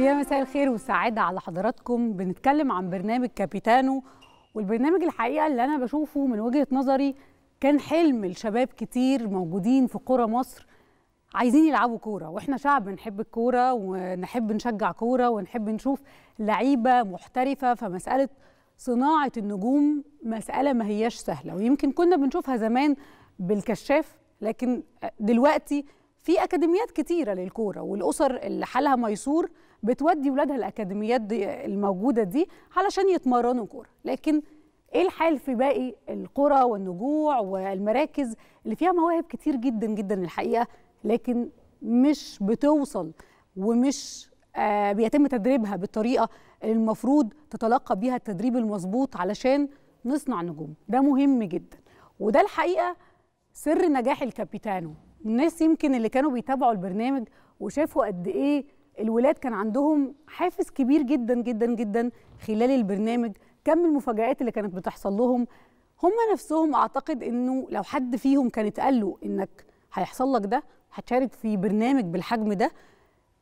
يا مساء الخير والسعادة على حضراتكم بنتكلم عن برنامج كابيتانو والبرنامج الحقيقة اللي أنا بشوفه من وجهة نظري كان حلم لشباب كتير موجودين في قرى مصر عايزين يلعبوا كورة وإحنا شعب بنحب الكورة ونحب نشجع كورة ونحب نشوف لعيبة محترفة فمسألة صناعة النجوم مسألة ما هياش سهلة ويمكن كنا بنشوفها زمان بالكشاف لكن دلوقتي في أكاديميات كتيرة للكورة والأسر اللي حالها ميسور بتودي ولادها الاكاديميات دي الموجوده دي علشان يتمرنوا كوره لكن ايه الحال في باقي القرى والنجوع والمراكز اللي فيها مواهب كتير جدا جدا الحقيقه لكن مش بتوصل ومش آه بيتم تدريبها بالطريقه اللي المفروض تتلقى بيها التدريب المظبوط علشان نصنع نجوم ده مهم جدا وده الحقيقه سر نجاح الكابيتانو الناس يمكن اللي كانوا بيتابعوا البرنامج وشافوا قد ايه الولاد كان عندهم حافز كبير جدا جدا جدا خلال البرنامج كم المفاجآت اللي كانت بتحصل لهم هم نفسهم أعتقد إنه لو حد فيهم كان اتقال له إنك هيحصل لك ده هتشارك في برنامج بالحجم ده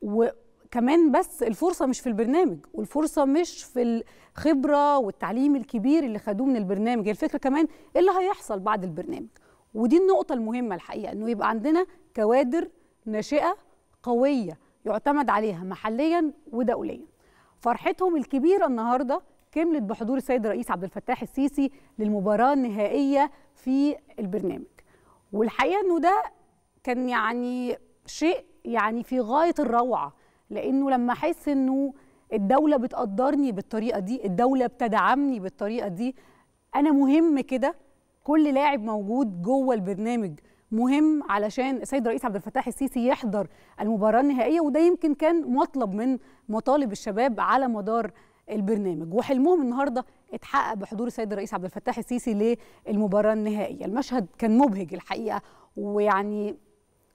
وكمان بس الفرصة مش في البرنامج والفرصة مش في الخبرة والتعليم الكبير اللي خدوه من البرنامج هي الفكرة كمان ايه اللي هيحصل بعد البرنامج ودي النقطة المهمة الحقيقة إنه يبقى عندنا كوادر ناشئة قوية يعتمد عليها محليا ودوليا فرحتهم الكبيرة النهاردة كملت بحضور السيد الرئيس عبد الفتاح السيسي للمباراة النهائية في البرنامج والحقيقة أنه ده كان يعني شيء يعني في غاية الروعة لأنه لما أحس أنه الدولة بتقدرني بالطريقة دي الدولة بتدعمني بالطريقة دي أنا مهم كده كل لاعب موجود جوه البرنامج مهم علشان السيد الرئيس عبد الفتاح السيسي يحضر المباراه النهائيه وده يمكن كان مطلب من مطالب الشباب على مدار البرنامج وحلمهم النهارده اتحقق بحضور السيد الرئيس عبد الفتاح السيسي للمباراه النهائيه المشهد كان مبهج الحقيقه ويعني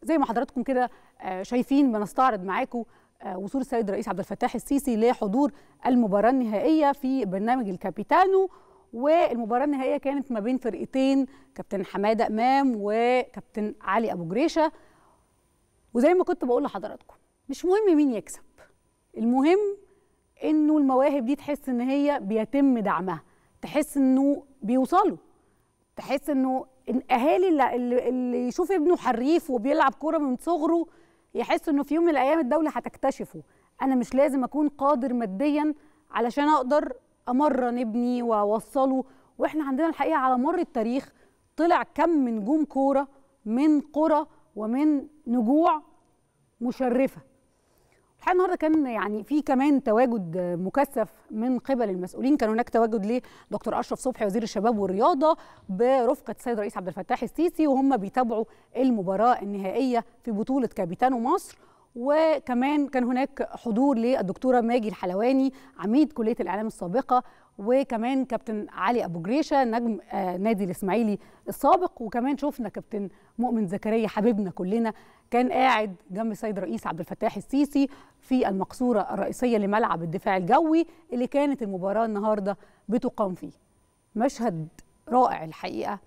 زي ما حضراتكم كده آه، شايفين بنستعرض معاكم آه، وصول السيد الرئيس عبد الفتاح السيسي لحضور المباراه النهائيه في برنامج الكابيتانو والمباراه النهائيه كانت ما بين فرقتين كابتن حماده امام وكابتن علي ابو جريشه وزي ما كنت بقول لحضراتكم مش مهم مين يكسب المهم انه المواهب دي تحس ان هي بيتم دعمها تحس انه بيوصلوا تحس انه الاهالي اللي, اللي يشوف ابنه حريف وبيلعب كوره من صغره يحس انه في يوم من الايام الدوله هتكتشفه انا مش لازم اكون قادر ماديا علشان اقدر امرن ابني واوصله واحنا عندنا الحقيقه على مر التاريخ طلع كم من نجوم كوره من قرى ومن نجوع مشرفه الحقيقه النهارده كان يعني في كمان تواجد مكثف من قبل المسؤولين كان هناك تواجد لدكتور اشرف صبحي وزير الشباب والرياضه برفقه السيد الرئيس عبد الفتاح السيسي وهم بيتابعوا المباراه النهائيه في بطوله كابيتانو مصر وكمان كان هناك حضور للدكتوره ماجي الحلواني عميد كليه الاعلام السابقه وكمان كابتن علي ابو جريشه نجم آه، نادي الاسماعيلي السابق وكمان شفنا كابتن مؤمن زكريا حبيبنا كلنا كان قاعد جنب السيد رئيس عبد الفتاح السيسي في المقصوره الرئيسيه لملعب الدفاع الجوي اللي كانت المباراه النهارده بتقام فيه مشهد رائع الحقيقه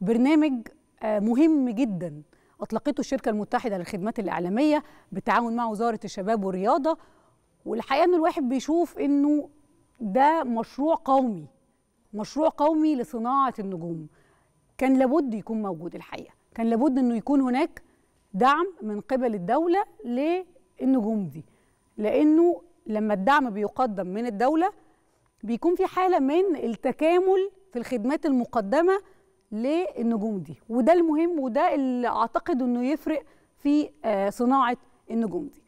برنامج آه، مهم جدا أطلقته الشركة المتحدة للخدمات الإعلامية بالتعاون مع وزارة الشباب والرياضة والحقيقة إن الواحد بيشوف إنه ده مشروع قومي مشروع قومي لصناعة النجوم كان لابد يكون موجود الحقيقة كان لابد إنه يكون هناك دعم من قبل الدولة للنجوم دي لأنه لما الدعم بيقدم من الدولة بيكون في حالة من التكامل في الخدمات المقدمة للنجوم دي وده المهم وده اللي اعتقد انه يفرق في آه، صناعه النجوم دي